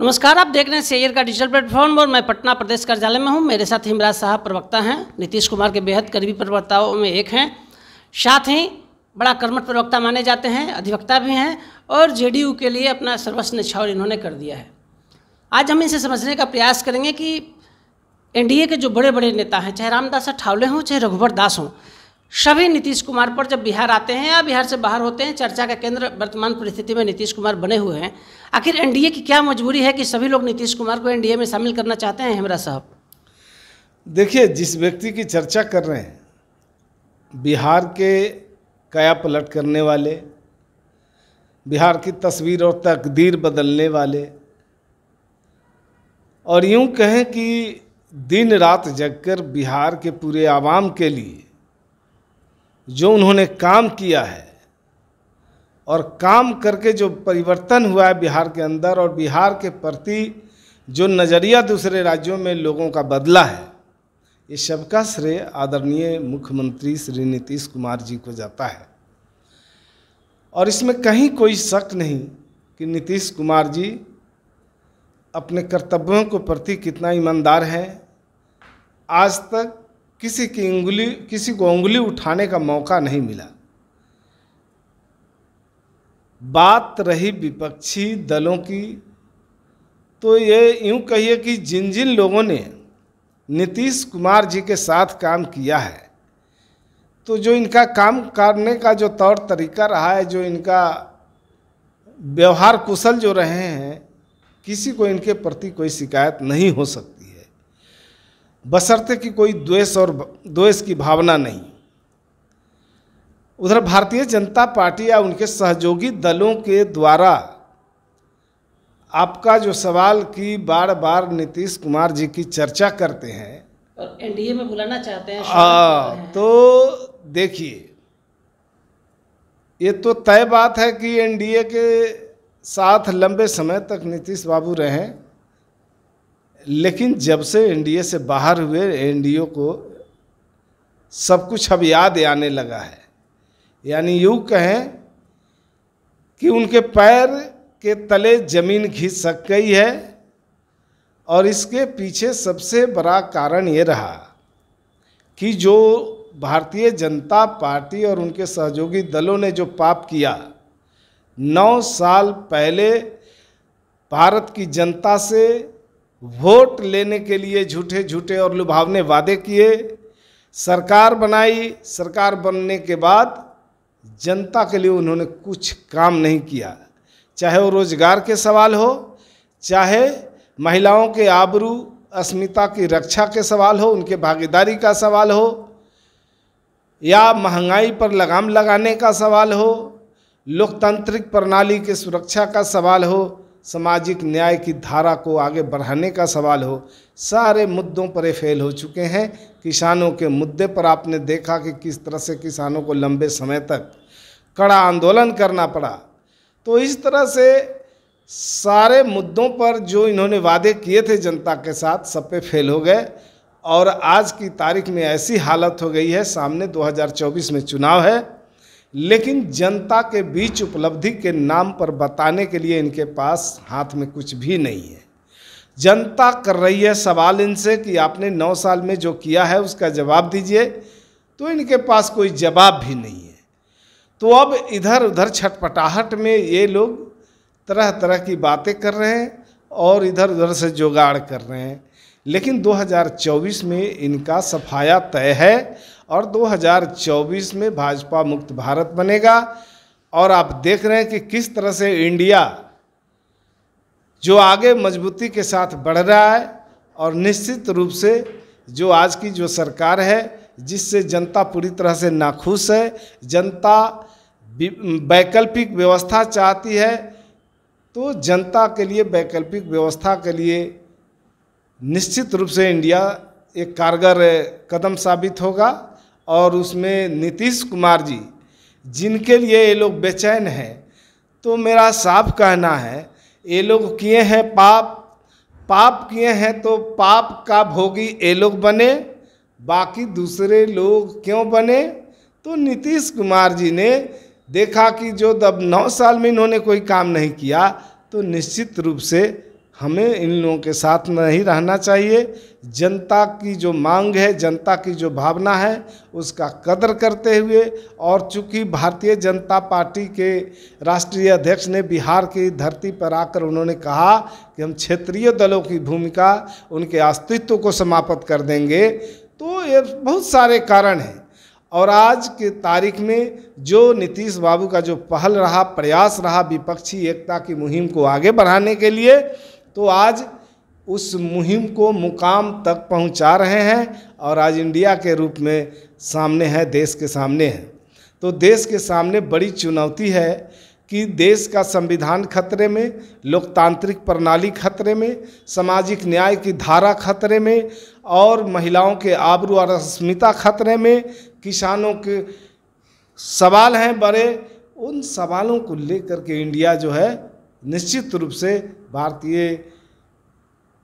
नमस्कार आप देख रहे हैं सैयर का डिजिटल प्लेटफॉर्म और मैं पटना प्रदेश कार्यालय में हूं मेरे साथ हिमराज साहब प्रवक्ता हैं नीतीश कुमार के बेहद करीबी प्रवक्ताओं में एक हैं साथ ही बड़ा कर्मठ प्रवक्ता माने जाते हैं अधिवक्ता भी हैं और जेडीयू के लिए अपना सर्वस्व निछावर इन्होंने कर दिया है आज हम इसे समझने का प्रयास करेंगे कि एनडीए के जो बड़े बड़े नेता हैं चाहे रामदास अठावले हों चाहे रघुवर दास हों सभी नीतीश कुमार पर जब बिहार आते हैं या बिहार से बाहर होते हैं चर्चा का केंद्र वर्तमान परिस्थिति में नीतीश कुमार बने हुए हैं आखिर एनडीए की क्या मजबूरी है कि सभी लोग नीतीश कुमार को एनडीए में शामिल करना चाहते हैं हेमरा साहब देखिए जिस व्यक्ति की चर्चा कर रहे हैं बिहार के कया पलट करने वाले बिहार की तस्वीर और तकदीर बदलने वाले और यूं कहें कि दिन रात जगकर बिहार के पूरे आवाम के लिए जो उन्होंने काम किया है और काम करके जो परिवर्तन हुआ है बिहार के अंदर और बिहार के प्रति जो नज़रिया दूसरे राज्यों में लोगों का बदला है ये सबका श्रेय आदरणीय मुख्यमंत्री श्री नीतीश कुमार जी को जाता है और इसमें कहीं कोई शक नहीं कि नीतीश कुमार जी अपने कर्तव्यों के प्रति कितना ईमानदार हैं आज तक किसी की उंगली किसी को उंगली उठाने का मौका नहीं मिला बात रही विपक्षी दलों की तो ये यूं कहिए कि जिन जिन लोगों ने नीतीश कुमार जी के साथ काम किया है तो जो इनका काम करने का जो तौर तरीका रहा है जो इनका व्यवहार कुशल जो रहे हैं किसी को इनके प्रति कोई शिकायत नहीं हो सकती बशर्ते कि कोई द्वेष और द्वेष की भावना नहीं उधर भारतीय जनता पार्टी या उनके सहयोगी दलों के द्वारा आपका जो सवाल की बार बार नीतीश कुमार जी की चर्चा करते हैं और एनडीए में बुलाना चाहते हैं आ, हाँ, तो देखिए ये तो तय बात है कि एनडीए के साथ लंबे समय तक नीतीश बाबू रहें लेकिन जब से एनडीए से बाहर हुए एनडीओ को सब कुछ अब याद आने लगा है यानी यूँ कहें कि उनके पैर के तले जमीन सक गई है और इसके पीछे सबसे बड़ा कारण ये रहा कि जो भारतीय जनता पार्टी और उनके सहयोगी दलों ने जो पाप किया नौ साल पहले भारत की जनता से वोट लेने के लिए झूठे झूठे और लुभावने वादे किए सरकार बनाई सरकार बनने के बाद जनता के लिए उन्होंने कुछ काम नहीं किया चाहे वो रोजगार के सवाल हो चाहे महिलाओं के आबरू अस्मिता की रक्षा के सवाल हो उनके भागीदारी का सवाल हो या महंगाई पर लगाम लगाने का सवाल हो लोकतांत्रिक प्रणाली के सुरक्षा का सवाल हो सामाजिक न्याय की धारा को आगे बढ़ाने का सवाल हो सारे मुद्दों पर फेल हो चुके हैं किसानों के मुद्दे पर आपने देखा कि किस तरह से किसानों को लंबे समय तक कड़ा आंदोलन करना पड़ा तो इस तरह से सारे मुद्दों पर जो इन्होंने वादे किए थे जनता के साथ सब पे फेल हो गए और आज की तारीख में ऐसी हालत हो गई है सामने 2024 में चुनाव है लेकिन जनता के बीच उपलब्धि के नाम पर बताने के लिए इनके पास हाथ में कुछ भी नहीं है जनता कर रही है सवाल इनसे कि आपने नौ साल में जो किया है उसका जवाब दीजिए तो इनके पास कोई जवाब भी नहीं है तो अब इधर उधर छटपटाहट में ये लोग तरह तरह की बातें कर रहे हैं और इधर उधर से जुगाड़ कर रहे हैं लेकिन 2024 में इनका सफाया तय है और 2024 में भाजपा मुक्त भारत बनेगा और आप देख रहे हैं कि किस तरह से इंडिया जो आगे मजबूती के साथ बढ़ रहा है और निश्चित रूप से जो आज की जो सरकार है जिससे जनता पूरी तरह से नाखुश है जनता वैकल्पिक व्यवस्था चाहती है तो जनता के लिए वैकल्पिक व्यवस्था के लिए निश्चित रूप से इंडिया एक कारगर कदम साबित होगा और उसमें नीतीश कुमार जी जिनके लिए ये लोग बेचैन हैं तो मेरा साफ कहना है ये लोग किए हैं पाप पाप किए हैं तो पाप का भोगी ये लोग बने बाकी दूसरे लोग क्यों बने तो नीतीश कुमार जी ने देखा कि जो दब नौ साल में इन्होंने कोई काम नहीं किया तो निश्चित रूप से हमें इन लोगों के साथ नहीं रहना चाहिए जनता की जो मांग है जनता की जो भावना है उसका कदर करते हुए और चूँकि भारतीय जनता पार्टी के राष्ट्रीय अध्यक्ष ने बिहार की धरती पर आकर उन्होंने कहा कि हम क्षेत्रीय दलों की भूमिका उनके अस्तित्व को समाप्त कर देंगे तो ये बहुत सारे कारण हैं और आज के तारीख में जो नीतीश बाबू का जो पहल रहा प्रयास रहा विपक्षी एकता की मुहिम को आगे बढ़ाने के लिए तो आज उस मुहिम को मुकाम तक पहुंचा रहे हैं और आज इंडिया के रूप में सामने है देश के सामने है तो देश के सामने बड़ी चुनौती है कि देश का संविधान खतरे में लोकतांत्रिक प्रणाली खतरे में सामाजिक न्याय की धारा खतरे में और महिलाओं के आबरू और अस्मिता खतरे में किसानों के सवाल हैं बड़े उन सवालों को लेकर के इंडिया जो है निश्चित रूप से भारतीय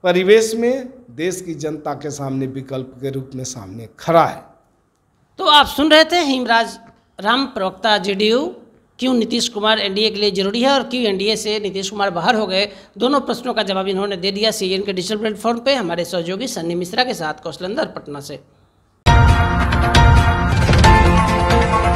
परिवेश में देश की जनता के सामने विकल्प के रूप में सामने खड़ा है तो आप सुन रहे थे हिमराज राम प्रवक्ता जेडीयू क्यों नीतीश कुमार एनडीए के लिए जरूरी है और क्यों एनडीए से नीतीश कुमार बाहर हो गए दोनों प्रश्नों का जवाब इन्होंने दे दिया सीएन के डिजिटल प्लेटफॉर्म पे हमारे सहयोगी सन्नी मिश्रा के साथ कौशलंदर पटना से